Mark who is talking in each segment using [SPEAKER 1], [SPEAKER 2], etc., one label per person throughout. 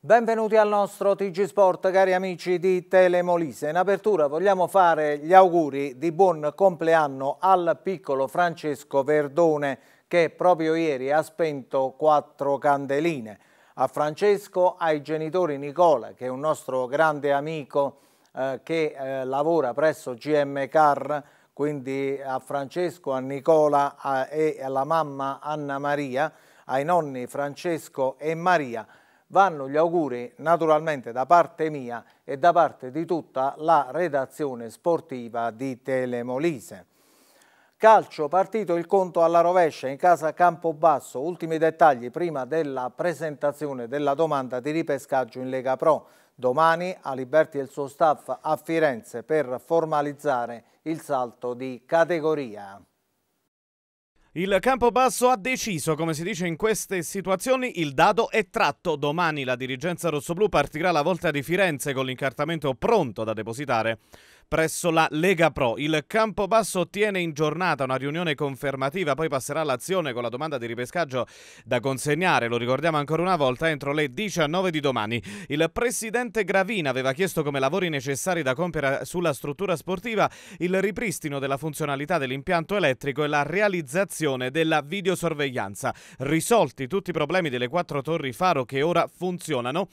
[SPEAKER 1] Benvenuti al nostro TG Sport, cari amici di Telemolise. In apertura vogliamo fare gli auguri di buon compleanno al piccolo Francesco Verdone, che proprio ieri ha spento quattro candeline. A Francesco, ai genitori Nicola, che è un nostro grande amico eh, che eh, lavora presso GM Car, quindi a Francesco, a Nicola a, e alla mamma Anna Maria, ai nonni Francesco e Maria, vanno gli auguri naturalmente da parte mia e da parte di tutta la redazione sportiva di Telemolise. Calcio, partito il conto alla rovescia in casa Campobasso, ultimi dettagli prima della presentazione della domanda di ripescaggio in Lega Pro. Domani Aliberti e il suo staff a Firenze per formalizzare il salto di categoria. Il Campobasso
[SPEAKER 2] ha deciso, come si dice in queste situazioni, il dado è tratto. Domani la dirigenza rossoblù partirà la volta di Firenze con l'incartamento pronto da depositare presso la Lega Pro. Il Campobasso tiene in giornata una riunione confermativa, poi passerà all'azione con la domanda di ripescaggio da consegnare, lo ricordiamo ancora una volta, entro le 19 di domani. Il presidente Gravina aveva chiesto come lavori necessari da compiere sulla struttura sportiva il ripristino della funzionalità dell'impianto elettrico e la realizzazione della videosorveglianza. Risolti tutti i problemi delle quattro torri faro che ora funzionano,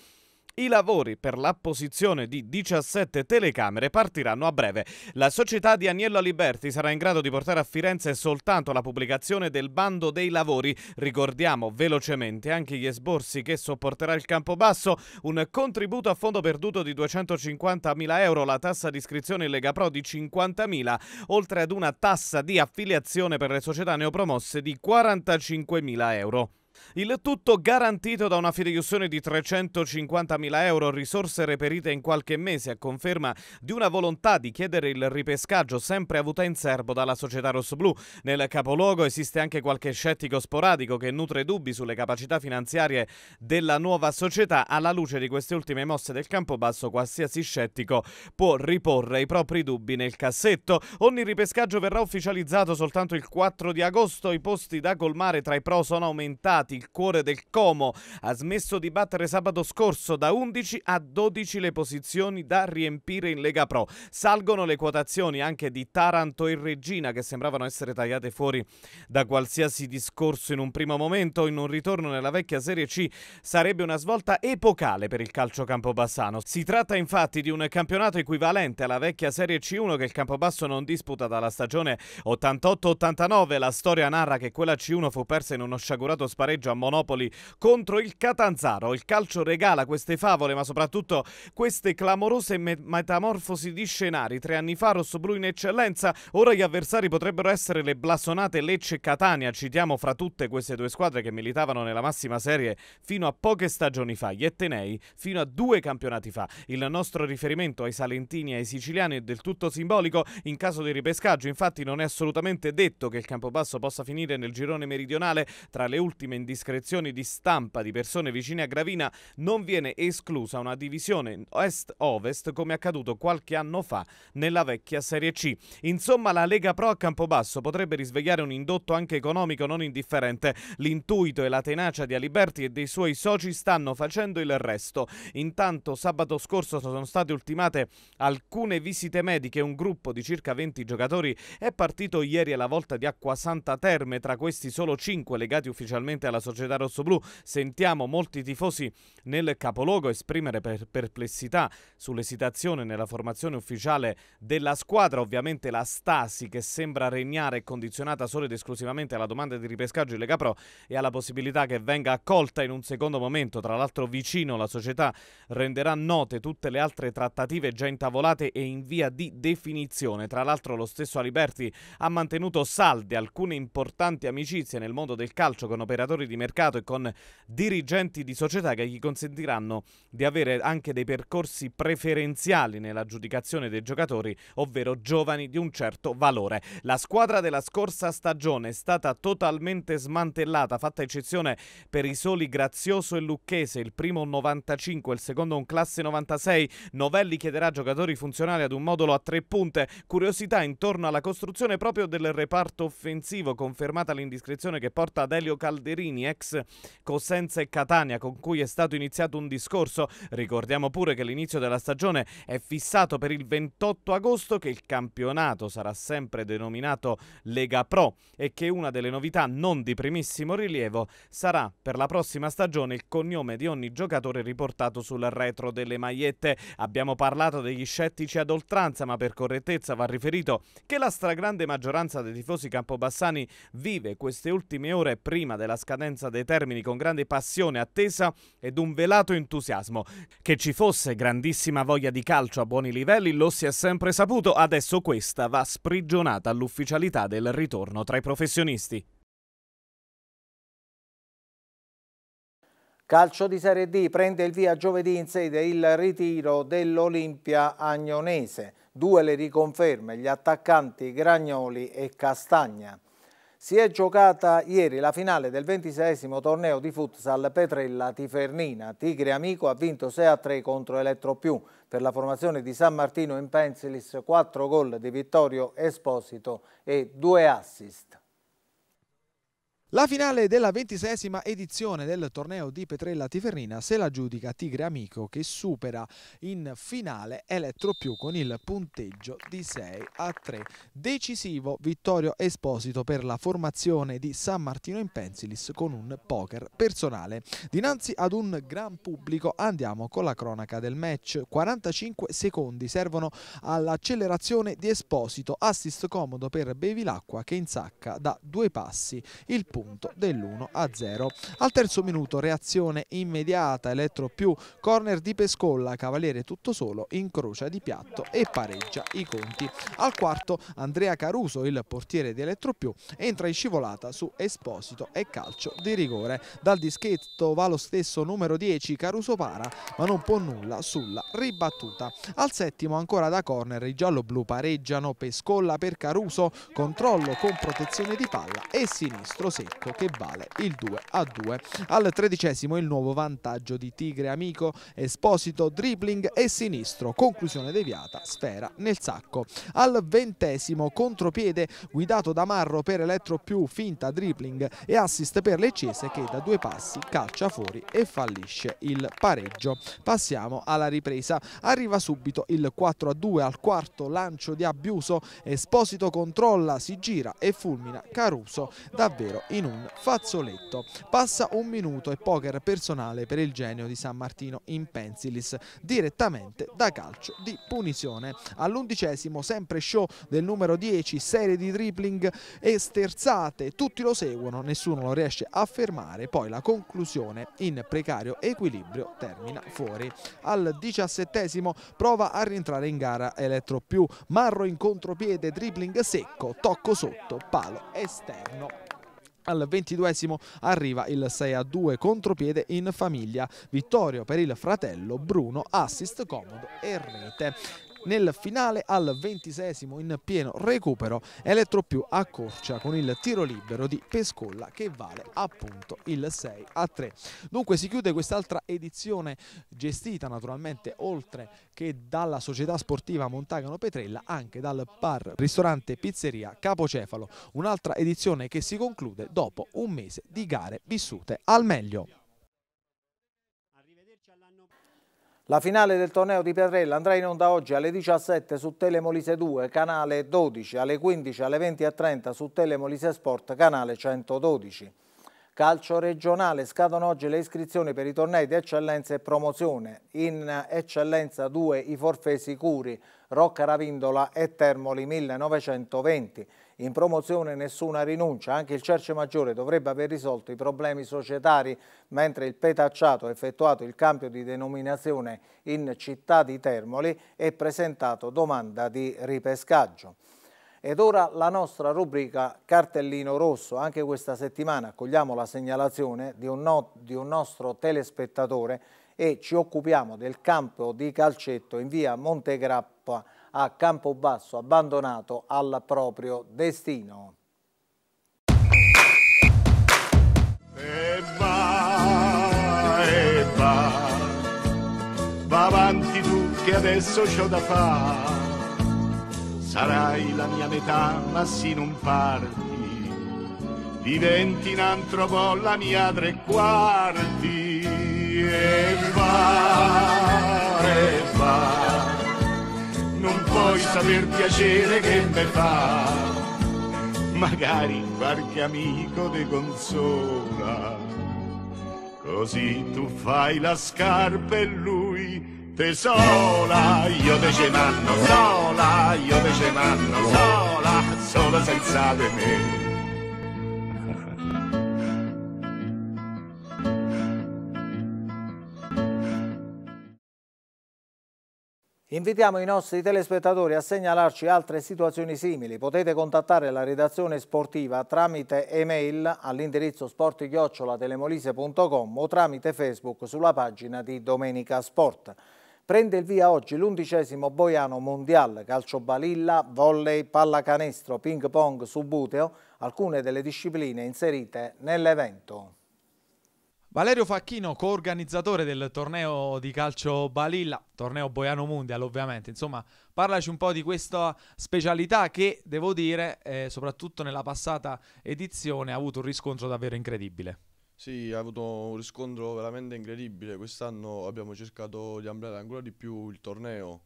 [SPEAKER 2] i lavori per l'apposizione di 17 telecamere partiranno a breve. La società di Agnello Liberti sarà in grado di portare a Firenze soltanto la pubblicazione del bando dei lavori. Ricordiamo velocemente anche gli esborsi che sopporterà il Campobasso, un contributo a fondo perduto di 250.000 euro, la tassa di iscrizione in Lega Pro di 50.000, oltre ad una tassa di affiliazione per le società neopromosse di 45.000 euro. Il tutto garantito da una fideiussione di 350.000 euro, risorse reperite in qualche mese a conferma di una volontà di chiedere il ripescaggio sempre avuta in serbo dalla società rossoblù. Nel capoluogo esiste anche qualche scettico sporadico che nutre dubbi sulle capacità finanziarie della nuova società. Alla luce di queste ultime mosse del campo basso, qualsiasi scettico può riporre i propri dubbi nel cassetto. Ogni ripescaggio verrà ufficializzato soltanto il 4 di agosto. I posti da colmare tra i pro sono aumentati Salvati, il cuore del Como, ha smesso di battere sabato scorso da 11 a 12 le posizioni da riempire in Lega Pro. Salgono le quotazioni anche di Taranto e Regina che sembravano essere tagliate fuori da qualsiasi discorso in un primo momento. In un ritorno nella vecchia Serie C sarebbe una svolta epocale per il calcio campobassano. Si tratta infatti di un campionato equivalente alla vecchia Serie C1 che il Campobasso non disputa dalla stagione 88-89. La storia narra che quella C1 fu persa in uno sciagurato spareggio pareggio a Monopoli contro il Catanzaro. Il calcio regala queste favole, ma soprattutto queste clamorose metamorfosi di scenari. Tre anni fa Rossoblu in eccellenza, ora gli avversari potrebbero essere le blasonate Lecce e Catania. Citiamo fra tutte queste due squadre che militavano nella massima serie fino a poche stagioni fa, gli Ettenei fino a due campionati fa. Il nostro riferimento ai salentini e ai siciliani è del tutto simbolico. In caso di ripescaggio, infatti, non è assolutamente detto che il Campobasso possa finire nel girone meridionale tra le ultime in indiscrezioni di stampa di persone vicine a Gravina non viene esclusa una divisione est-ovest come accaduto qualche anno fa nella vecchia Serie C. Insomma la Lega Pro a Campobasso potrebbe risvegliare un indotto anche economico non indifferente. L'intuito e la tenacia di Aliberti e dei suoi soci stanno facendo il resto. Intanto sabato scorso sono state ultimate alcune visite mediche. Un gruppo di circa 20 giocatori è partito ieri alla volta di Acquasanta Terme, tra questi solo 5 legati ufficialmente alla alla società rossoblù. Sentiamo molti tifosi nel capoluogo esprimere per perplessità sull'esitazione nella formazione ufficiale della squadra. Ovviamente la stasi che sembra regnare è condizionata solo ed esclusivamente alla domanda di ripescaggio in Lega Pro e alla possibilità che venga accolta in un secondo momento. Tra l'altro vicino la società renderà note tutte le altre trattative già intavolate e in via di definizione. Tra l'altro lo stesso Aliberti ha mantenuto salde alcune importanti amicizie nel mondo del calcio con operatori operatori di mercato e con dirigenti di società che gli consentiranno di avere anche dei percorsi preferenziali nell'aggiudicazione dei giocatori, ovvero giovani di un certo valore. La squadra della scorsa stagione è stata totalmente smantellata, fatta eccezione per i soli Grazioso e Lucchese, il primo 95, il secondo un classe 96. Novelli chiederà giocatori funzionali ad un modulo a tre punte. Curiosità intorno alla costruzione proprio del reparto offensivo, confermata l'indiscrezione che porta ad Elio Calderini Salvini, ex Cosenza e Catania, con cui è stato iniziato un discorso. Ricordiamo pure che l'inizio della stagione è fissato per il 28 agosto, che il campionato sarà sempre denominato Lega Pro e che una delle novità non di primissimo rilievo sarà per la prossima stagione il cognome di ogni giocatore riportato sul retro delle magliette. Abbiamo parlato degli scettici ad oltranza, ma per correttezza va riferito che la stragrande maggioranza dei tifosi campobassani vive queste ultime ore prima della scadenza scadenza dei termini con grande passione, attesa ed un velato entusiasmo. Che ci fosse grandissima voglia di calcio a buoni livelli lo si è sempre saputo, adesso questa va sprigionata all'ufficialità del ritorno tra i professionisti.
[SPEAKER 1] Calcio di Serie D prende il via giovedì in sede il ritiro dell'Olimpia Agnonese. Due le riconferme, gli attaccanti Gragnoli e Castagna. Si è giocata ieri la finale del 26 torneo di futsal Petrella Tifernina. Tigre Amico ha vinto 6-3 a contro Elettro Più. Per la formazione di San Martino in Pensilis 4 gol di Vittorio Esposito e 2 assist. La
[SPEAKER 3] finale della ventisesima edizione del torneo di Petrella Tifernina se la giudica Tigre Amico che supera in finale Elettro Più con il punteggio di 6 a 3. Decisivo Vittorio Esposito per la formazione di San Martino in Pensilis con un poker personale. Dinanzi ad un gran pubblico andiamo con la cronaca del match. 45 secondi servono all'accelerazione di Esposito, assist comodo per Bevilacqua che insacca da due passi il punto dell'1 a 0. Al terzo minuto reazione immediata, elettro più corner di Pescolla, Cavaliere tutto solo, incrocia di piatto e pareggia i conti. Al quarto Andrea Caruso, il portiere di elettro più, entra in scivolata su Esposito e calcio di rigore. Dal dischetto va lo stesso numero 10 Caruso para, ma non può nulla sulla ribattuta. Al settimo ancora da corner i giallo-blu pareggiano Pescolla per Caruso, controllo con protezione di palla e sinistro segna Mazzetto che vale il 2 a 2. Al tredicesimo il nuovo vantaggio di Tigre Amico, Esposito, dribbling e sinistro, conclusione deviata, sfera nel sacco. Al ventesimo contropiede guidato da Marro per elettro più finta dribbling e assist per Leccese che da due passi calcia fuori e fallisce il pareggio. Passiamo alla ripresa, arriva subito il 4 a 2 al quarto lancio di Abiuso, Esposito controlla, si gira e fulmina Caruso, davvero in un fazzoletto. Passa un minuto e poker personale per il genio di San Martino in Pensilis, direttamente da calcio di punizione. All'undicesimo sempre show del numero 10, serie di dribbling e sterzate, tutti lo seguono, nessuno lo riesce a fermare, poi la conclusione in precario equilibrio termina fuori. Al diciassettesimo prova a rientrare in gara Elettro più, Marro in contropiede, dribbling secco, tocco sotto, palo esterno. Al ventiduesimo arriva il 6 a 2 contropiede in famiglia. Vittorio per il fratello Bruno, assist comodo e rete nel finale al ventisesimo in pieno recupero Elettro più accorcia con il tiro libero di Pescolla che vale appunto il 6 a 3 dunque si chiude quest'altra edizione gestita naturalmente oltre che dalla società sportiva Montagano Petrella anche dal bar ristorante pizzeria Capocefalo un'altra edizione che si conclude dopo un mese
[SPEAKER 1] di gare vissute
[SPEAKER 3] al meglio
[SPEAKER 1] La finale del torneo di Pietrella andrà in onda oggi alle 17 su Telemolise 2, canale 12, alle 15, alle 20 e 30 su Telemolise Sport, canale 112. Calcio regionale, scadono oggi le iscrizioni per i tornei di eccellenza e promozione. In eccellenza 2 i forfè sicuri, Rocca Ravindola e Termoli 1920. In promozione nessuna rinuncia, anche il Cerce Maggiore dovrebbe aver risolto i problemi societari, mentre il Petacciato ha effettuato il cambio di denominazione in Città di Termoli e presentato domanda di ripescaggio. Ed ora la nostra rubrica Cartellino Rosso. Anche questa settimana accogliamo la segnalazione di un, no, di un, nostro telespettatore e ci occupiamo del campo di calcetto in via Montegrappa a Campobasso, abbandonato al proprio destino.
[SPEAKER 4] va, e va va avanti tu che adesso c'ho da fa, Sarai la mia metà, ma se non parti, diventi in altro po' la mia tre quarti. Ebba, ebba, puoi saper piacere che me fa, magari qualche amico te consola. Così tu fai la scarpa e lui te sola, io te ce manno sola, io te ce manno sola, solo senza di me.
[SPEAKER 1] Invitiamo i nostri telespettatori a segnalarci altre situazioni simili. Potete contattare la redazione sportiva tramite email all'indirizzo sportichiocciola.telemolise.com o tramite Facebook sulla pagina di Domenica Sport. Prende il via oggi l'undicesimo Boiano Mondial, calcio balilla, volley, pallacanestro, ping pong, subuteo, alcune delle discipline inserite nell'evento.
[SPEAKER 5] Valerio Facchino, coorganizzatore del torneo di calcio Balilla, torneo Boiano Mundial ovviamente, insomma parlaci un po' di questa specialità che devo dire eh, soprattutto nella passata edizione ha avuto un riscontro davvero incredibile.
[SPEAKER 6] Sì, ha avuto un riscontro veramente incredibile, quest'anno abbiamo cercato di ampliare ancora di più il torneo,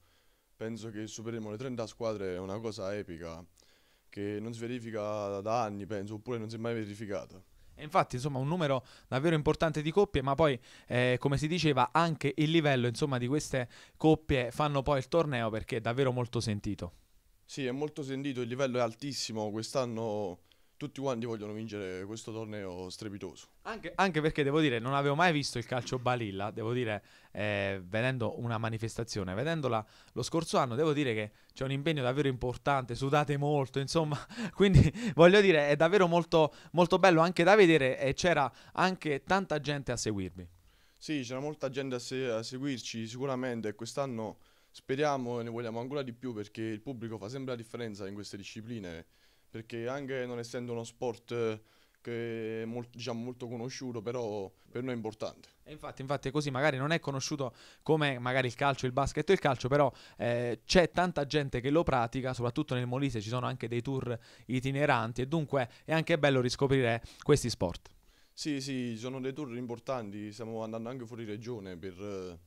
[SPEAKER 6] penso che supereremo le 30 squadre, è una cosa epica che non si verifica da anni penso, oppure non si è mai verificata infatti,
[SPEAKER 5] insomma, un numero davvero importante di coppie, ma poi, eh, come si diceva, anche il livello insomma, di queste coppie fanno poi il torneo perché è davvero molto sentito.
[SPEAKER 6] Sì, è molto sentito, il livello è altissimo, quest'anno tutti quanti vogliono vincere questo torneo strepitoso.
[SPEAKER 5] Anche, anche, perché devo dire, non avevo mai visto il calcio balilla, devo dire, eh, vedendo una manifestazione, vedendola lo scorso anno, devo dire che c'è un impegno davvero importante, sudate molto, insomma, quindi voglio dire, è davvero molto, molto bello anche da vedere e c'era anche tanta gente a seguirvi.
[SPEAKER 6] Sì, c'era molta gente a, se- a seguirci sicuramente e quest'anno speriamo e ne vogliamo ancora di più perché il pubblico fa sempre la differenza in queste discipline perché anche non essendo uno sport eh, che è molto, diciamo, molto conosciuto, però per noi è importante.
[SPEAKER 5] E infatti, infatti è così, magari non è conosciuto come magari il calcio, il basket e il calcio, però eh, c'è tanta gente che lo pratica, soprattutto nel Molise ci sono anche dei tour itineranti e dunque è anche bello riscoprire questi sport.
[SPEAKER 6] Sì, sì, sono dei tour importanti, stiamo andando anche fuori regione per, eh,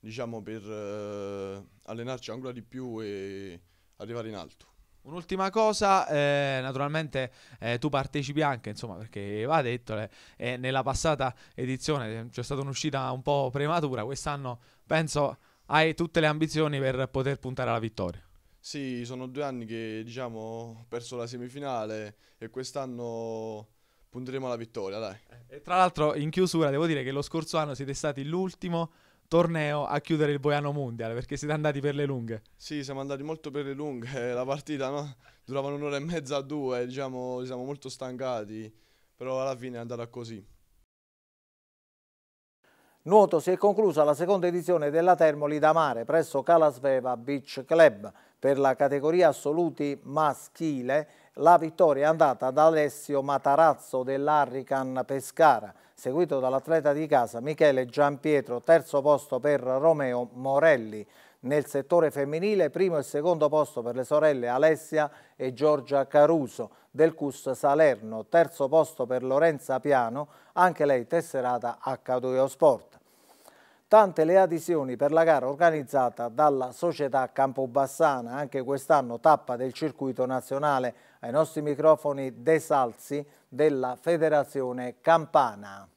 [SPEAKER 6] diciamo, per eh, allenarci ancora di più e arrivare in alto.
[SPEAKER 5] Un'ultima cosa, eh, naturalmente eh, tu partecipi anche, insomma, perché va detto, eh, eh nella passata edizione eh, c'è stata un'uscita un po' prematura, quest'anno penso hai tutte le ambizioni per poter puntare alla vittoria.
[SPEAKER 6] Sì, sono due anni che diciamo ho perso la semifinale e quest'anno punteremo alla vittoria, dai. Eh, e
[SPEAKER 5] tra l'altro in chiusura devo dire che lo scorso anno siete stati l'ultimo torneo a chiudere il Boiano Mondial perché siete andati per le lunghe.
[SPEAKER 6] Sì, siamo andati molto per le lunghe, eh, la partita no? durava un'ora e mezza, a due, diciamo, siamo molto stancati, però alla fine è andata così.
[SPEAKER 1] Nuoto si è conclusa la seconda edizione della Termoli da mare presso Calasveva Beach Club per la categoria assoluti maschile la vittoria è andata ad Alessio Matarazzo dell'Arrican Pescara, seguito dall'atleta di casa Michele Giampietro, terzo posto per Romeo Morelli. Nel settore femminile primo e secondo posto per le sorelle Alessia e Giorgia Caruso del CUS Salerno, terzo posto per Lorenza Piano, anche lei tesserata H2O Sport. Tante le adesioni per la gara organizzata dalla società Campobassana, anche quest'anno tappa del circuito nazionale. Ai nostri microfoni De Salzi della Federazione Campana.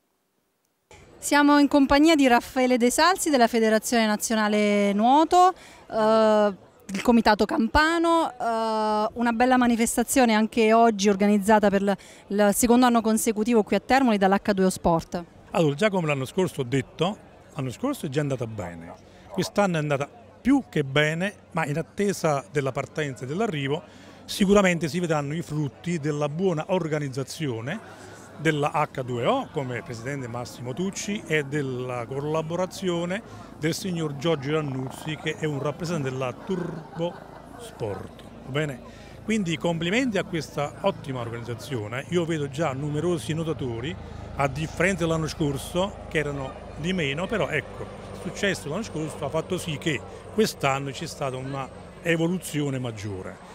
[SPEAKER 7] Siamo in compagnia di Raffaele De Salzi della Federazione Nazionale Nuoto, eh, il Comitato Campano, eh, una bella manifestazione anche oggi organizzata per il secondo anno consecutivo qui a Termoli dall'H2O Sport.
[SPEAKER 8] Allora, già come l'anno scorso ho detto, l'anno scorso è già andata bene, quest'anno è andata più che bene, ma in attesa della partenza e dell'arrivo sicuramente si vedranno i frutti della buona organizzazione della H2O come presidente Massimo Tucci e della collaborazione del signor Giorgio Rannuzzi che è un rappresentante della Turbo Sport. Bene? Quindi complimenti a questa ottima organizzazione, io vedo già numerosi nuotatori a differenza dell'anno scorso che erano di meno, però ecco, successo l'anno scorso ha fatto sì che quest'anno c'è stata una evoluzione maggiore.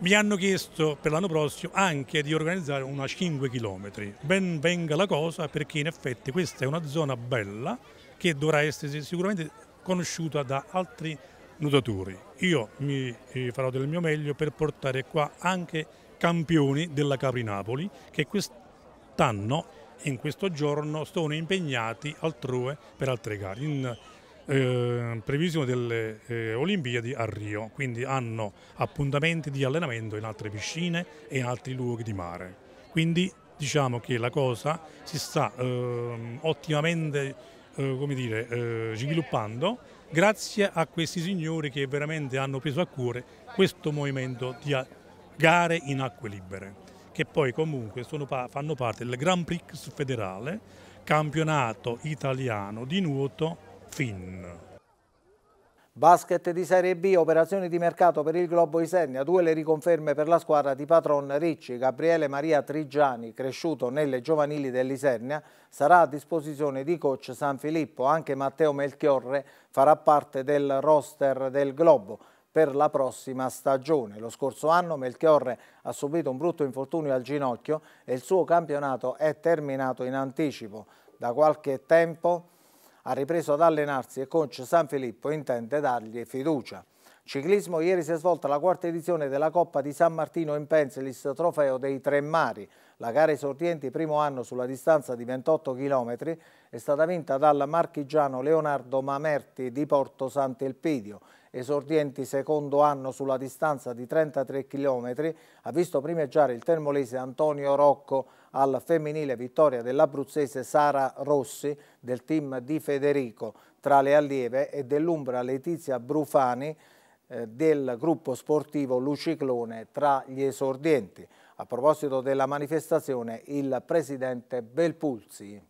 [SPEAKER 8] Mi hanno chiesto per l'anno prossimo anche di organizzare una 5 km. Ben venga la cosa perché in effetti questa è una zona bella che dovrà essere sicuramente conosciuta da altri nuotatori. Io mi eh, farò del mio meglio per portare qua anche campioni della Capri Napoli che quest'anno in questo giorno sono impegnati altrove per altre gare, in eh, previsione delle eh, Olimpiadi a Rio, quindi hanno appuntamenti di allenamento in altre piscine e in altri luoghi di mare. Quindi diciamo che la cosa si sta ehm, eh, ottimamente dire, eh, sviluppando grazie a questi signori che veramente hanno preso a cuore questo movimento di gare in acque libere che poi comunque sono, fanno parte del Grand Prix federale, campionato italiano di nuoto FIN.
[SPEAKER 1] Basket di Serie B, operazioni di mercato per il Globo Isernia, due le riconferme per la squadra di Patron Ricci. Gabriele Maria Trigiani, cresciuto nelle giovanili dell'Isernia, sarà a disposizione di coach San Filippo. Anche Matteo Melchiorre farà parte del roster del Globo per la prossima stagione. Lo scorso anno Melchiorre ha subito un brutto infortunio al ginocchio e il suo campionato è terminato in anticipo. Da qualche tempo ha ripreso ad allenarsi e coach San Filippo intende dargli fiducia. Ciclismo ieri si è svolta la quarta edizione della Coppa di San Martino in Pensilis, trofeo dei Tre Mari. La gara esordiente primo anno sulla distanza di 28 km è stata vinta dal marchigiano Leonardo Mamerti di Porto Sant'Elpidio. Esordienti secondo anno sulla distanza di 33 km ha visto primeggiare il termolese Antonio Rocco al femminile vittoria dell'abruzzese Sara Rossi del team di Federico tra le allieve e dell'Umbra Letizia Brufani eh, del gruppo sportivo Luciclone tra gli esordienti. A proposito della manifestazione, il presidente Belpulzi.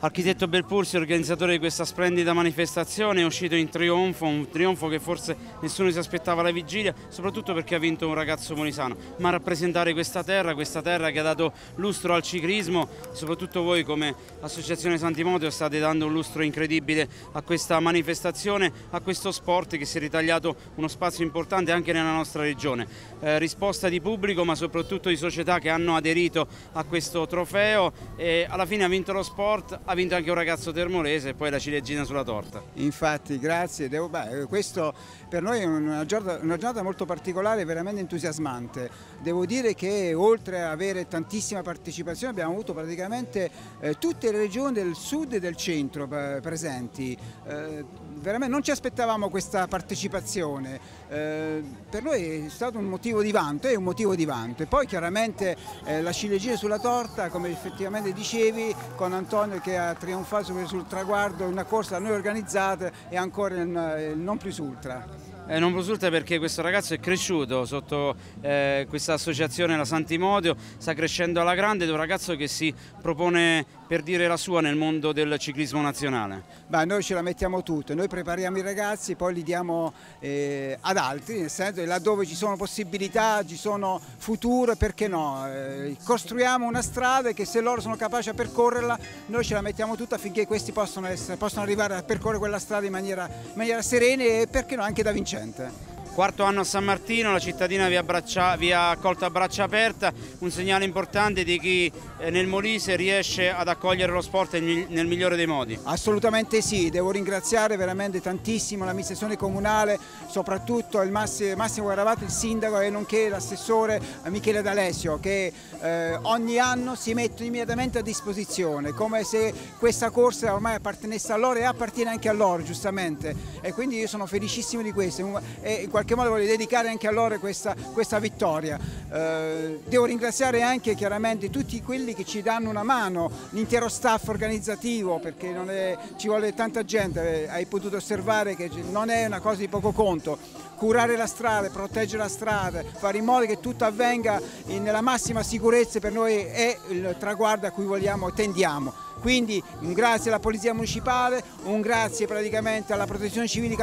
[SPEAKER 9] Architetto Belpursi, organizzatore di questa splendida manifestazione, è uscito in trionfo, un trionfo che forse nessuno si aspettava alla vigilia, soprattutto perché ha vinto un ragazzo molisano, ma rappresentare questa terra, questa terra che ha dato lustro al ciclismo, soprattutto voi come Associazione Santimoteo state dando un lustro incredibile a questa manifestazione, a questo sport che si è ritagliato uno spazio importante anche nella nostra regione. Eh, risposta di pubblico ma soprattutto di società che hanno aderito a questo trofeo e alla fine ha vinto lo sport, ha vinto anche un ragazzo termolese e poi la ciliegina sulla torta.
[SPEAKER 10] Infatti, grazie. Devo, beh, questo per noi è una giornata, una giornata molto particolare, veramente entusiasmante. Devo dire che oltre ad avere tantissima partecipazione abbiamo avuto praticamente eh, tutte le regioni del sud e del centro eh, presenti. Eh, veramente non ci aspettavamo questa partecipazione, eh, per noi è stato un motivo di vanto, è un motivo di vanto e poi chiaramente eh, la ciliegina sulla torta, come effettivamente dicevi, con Antonio che ha trionfato sul, sul traguardo una corsa da noi organizzata e ancora il non plus ultra.
[SPEAKER 9] Eh, non risulta eh, perché questo ragazzo è cresciuto sotto eh, questa associazione La Santimodio, sta crescendo alla grande ed è un ragazzo che si propone per dire la sua nel mondo del ciclismo nazionale?
[SPEAKER 10] Beh, noi ce la mettiamo tutto, noi prepariamo i ragazzi, poi li diamo eh, ad altri, nel senso che laddove ci sono possibilità, ci sono futuro, perché no? Eh, costruiamo una strada che se loro sono capaci a percorrerla, noi ce la mettiamo tutta affinché questi possano, essere, possano arrivare a percorrere quella strada in maniera, in maniera serena e perché no anche da vincente.
[SPEAKER 9] Quarto anno a San Martino, la cittadina vi, abbraccia, vi ha accolto a braccia aperte, un segnale importante di chi eh, nel Molise riesce ad accogliere lo sport nel migliore dei modi.
[SPEAKER 10] Assolutamente sì, devo ringraziare veramente tantissimo l'amministrazione comunale, soprattutto il Massimo Garavato, il sindaco e nonché l'assessore Michele D'Alessio che eh, ogni anno si mettono immediatamente a disposizione, come se questa corsa ormai appartenesse a loro e appartiene anche a loro giustamente e quindi io sono felicissimo di questo. E in qualche modo voglio dedicare anche a loro questa, questa vittoria. Eh, devo ringraziare anche chiaramente tutti quelli che ci danno una mano, l'intero staff organizzativo perché è, ci vuole tanta gente, eh, hai potuto osservare che non è una cosa di poco conto. Curare la strada, proteggere la strada, fare in modo che tutto avvenga nella massima sicurezza per noi è il traguardo a cui vogliamo, tendiamo. Quindi un grazie alla Polizia Municipale, un grazie praticamente alla Protezione Civile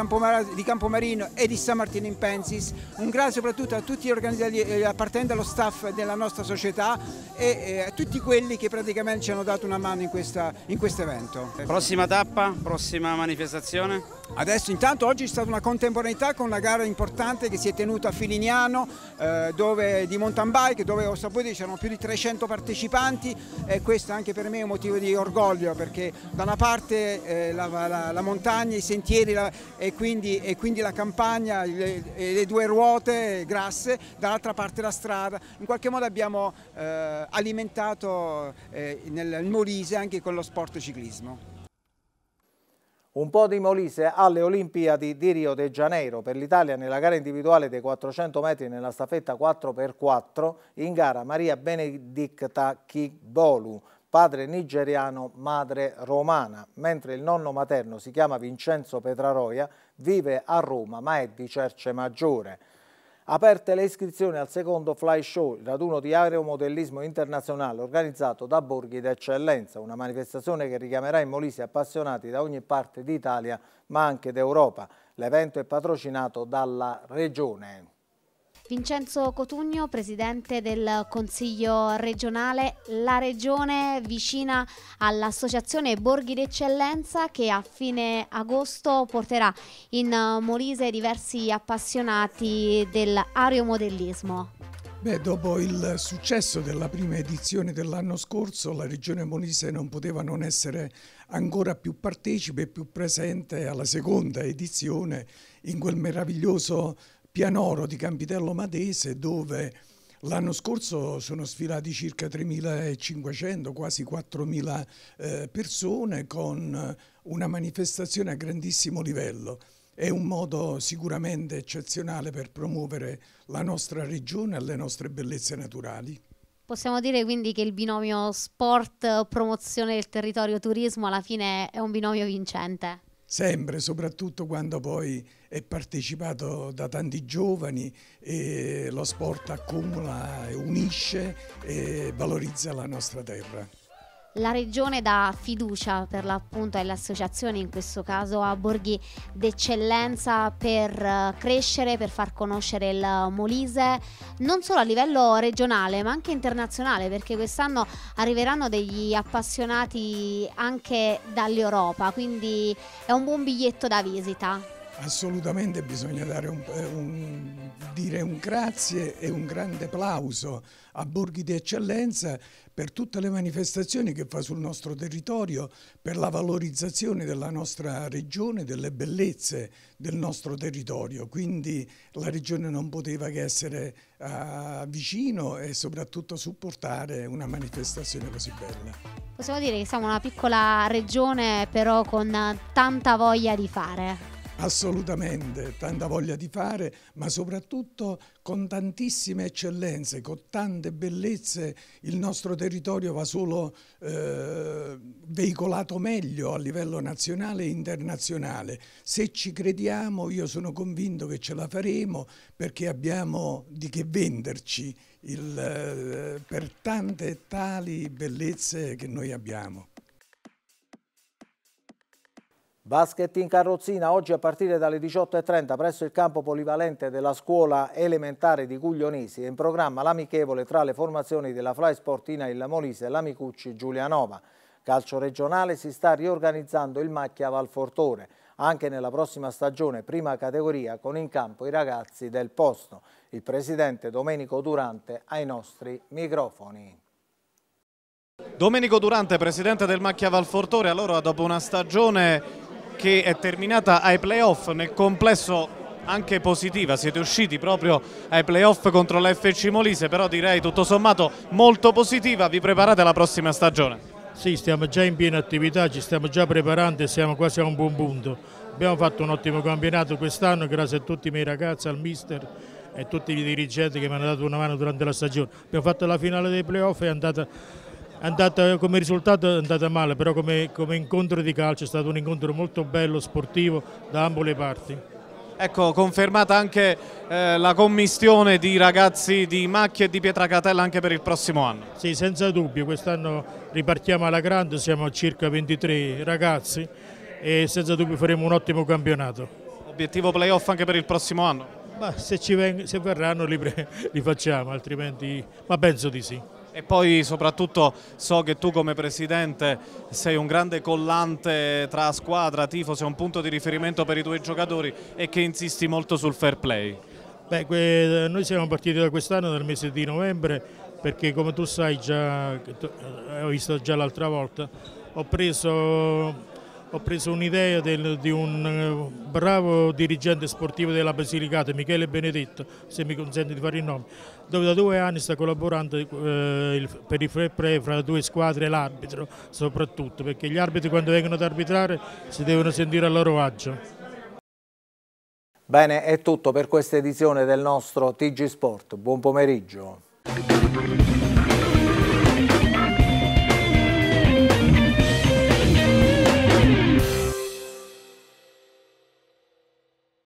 [SPEAKER 10] di Campomarino e di San Martino in Pensis, un grazie soprattutto a tutti gli organizzatori eh, appartenenti allo staff della nostra società e eh, a tutti quelli che praticamente ci hanno dato una mano in, questo evento. Prossima
[SPEAKER 9] tappa, prossima manifestazione? Adesso
[SPEAKER 10] intanto oggi c'è stata una contemporaneità con una gara importante che si è tenuta a Filignano eh, dove, di mountain bike dove ho saputo c'erano più di 300 partecipanti e questo anche per me è un motivo di orgoglio perché da una parte eh, la, la, la, montagna, i sentieri la, e, quindi, e, quindi, la campagna, le, le due ruote grasse, dall'altra parte la strada. In qualche modo abbiamo eh, alimentato eh, nel Molise anche con lo sport ciclismo.
[SPEAKER 1] Un po' di Molise alle Olimpiadi di Rio de Janeiro per l'Italia nella gara individuale dei 400 metri nella staffetta 4x4 in gara Maria Benedicta Kibolu, padre nigeriano, madre romana, mentre il nonno materno si chiama Vincenzo Petraroia, vive a Roma ma è di Cerce Maggiore. Aperte le iscrizioni al secondo Fly Show, il raduno di aeromodellismo internazionale organizzato da Borghi d'Eccellenza, una manifestazione che richiamerà in Molise appassionati da ogni parte d'Italia ma anche d'Europa. L'evento è patrocinato dalla Regione.
[SPEAKER 7] Vincenzo Cotugno, presidente del Consiglio regionale, la regione vicina all'Associazione Borghi d'Eccellenza che a fine agosto porterà in Molise diversi appassionati dell'aeromodellismo.
[SPEAKER 11] Beh, dopo il successo della prima edizione dell'anno scorso, la Regione Molise non poteva non essere ancora più partecipe e più presente alla seconda edizione in quel meraviglioso Pianoro di Campitello Matese dove l'anno scorso sono sfilati circa 3.500, quasi 4.000 eh, persone con una manifestazione a grandissimo livello. È un modo sicuramente eccezionale per promuovere la nostra regione e le nostre bellezze naturali.
[SPEAKER 7] Possiamo dire quindi che il binomio sport, promozione del territorio, turismo alla fine è un binomio vincente
[SPEAKER 11] sempre, soprattutto quando poi è partecipato da tanti giovani lo sport accumula, unisce e valorizza la nostra terra.
[SPEAKER 7] La regione dà fiducia per l'appunto alle l'associazione, in questo caso a borghi d'eccellenza per eh, crescere, per far conoscere il Molise, non solo a livello regionale ma anche internazionale, perché quest'anno arriveranno degli appassionati anche dall'Europa, quindi è un buon biglietto da visita
[SPEAKER 11] assolutamente bisogna dare un, un, dire un grazie e un grande applauso a Borghi di Eccellenza per tutte le manifestazioni che fa sul nostro territorio, per la valorizzazione della nostra regione, delle bellezze del nostro territorio. Quindi la regione non poteva che essere uh, vicino e soprattutto supportare una manifestazione così bella.
[SPEAKER 7] Possiamo dire che siamo una piccola regione però con tanta voglia di fare.
[SPEAKER 11] Assolutamente, tanta voglia di fare, ma soprattutto con tantissime eccellenze, con tante bellezze, il nostro territorio va solo eh, veicolato meglio a livello nazionale e internazionale. Se ci crediamo io sono convinto che ce la faremo perché abbiamo di che venderci il, eh, per tante tali bellezze che noi
[SPEAKER 1] abbiamo. Basket in carrozzina oggi a partire dalle 18.30 presso il campo polivalente della scuola elementare di Guglionesi. È in programma l'amichevole tra le formazioni della Fly Sportina Il Molise e l'Amicucci Giulianova. Calcio regionale si sta riorganizzando il Macchia Valfortore. Anche nella prossima stagione prima categoria con in campo i ragazzi del posto. Il presidente Domenico Durante ai nostri microfoni. Domenico Durante,
[SPEAKER 2] presidente del Macchia Valfortore, allora dopo una stagione che è terminata ai playoff nel complesso anche positiva, siete usciti proprio ai playoff contro l'FC Molise, però direi tutto sommato molto positiva, vi preparate alla prossima stagione?
[SPEAKER 4] Sì, stiamo già in piena attività, ci stiamo già preparando e siamo quasi a un buon punto. Abbiamo fatto un ottimo campionato quest'anno grazie a tutti i miei ragazzi, al mister e tutti i dirigenti che mi hanno dato una mano durante la stagione. Abbiamo fatto la finale dei playoff e è andata Andata, come risultato è andata male, però come, come incontro di calcio è stato un incontro molto bello, sportivo, da ambo le parti.
[SPEAKER 2] Ecco, confermata anche eh, la commissione di
[SPEAKER 4] ragazzi
[SPEAKER 2] di Macchia e di Pietracatella anche per il prossimo anno.
[SPEAKER 4] Sì, senza dubbio, quest'anno ripartiamo alla grande, siamo a circa 23 ragazzi e senza dubbio faremo un ottimo campionato. Obiettivo playoff anche per il prossimo anno? Ma se, ci se verranno li, li facciamo, altrimenti... ma penso di sì. E poi soprattutto so che tu come
[SPEAKER 2] presidente sei un grande collante tra squadra, tifo, sei un punto di riferimento per i tuoi giocatori e che insisti molto sul fair play.
[SPEAKER 4] Beh, noi siamo partiti da quest'anno, dal mese di novembre, perché come tu sai già, ho eh, visto già l'altra volta, ho preso ho preso un'idea di un eh, bravo dirigente sportivo della Basilicata, Michele Benedetto, se mi consente di fare il nome, dove da due anni sta collaborando eh, per i fair play fra le due squadre e l'arbitro soprattutto, perché gli arbitri quando vengono ad arbitrare si devono sentire a loro agio.
[SPEAKER 1] Bene, è tutto per questa edizione del nostro TG Sport. Buon pomeriggio.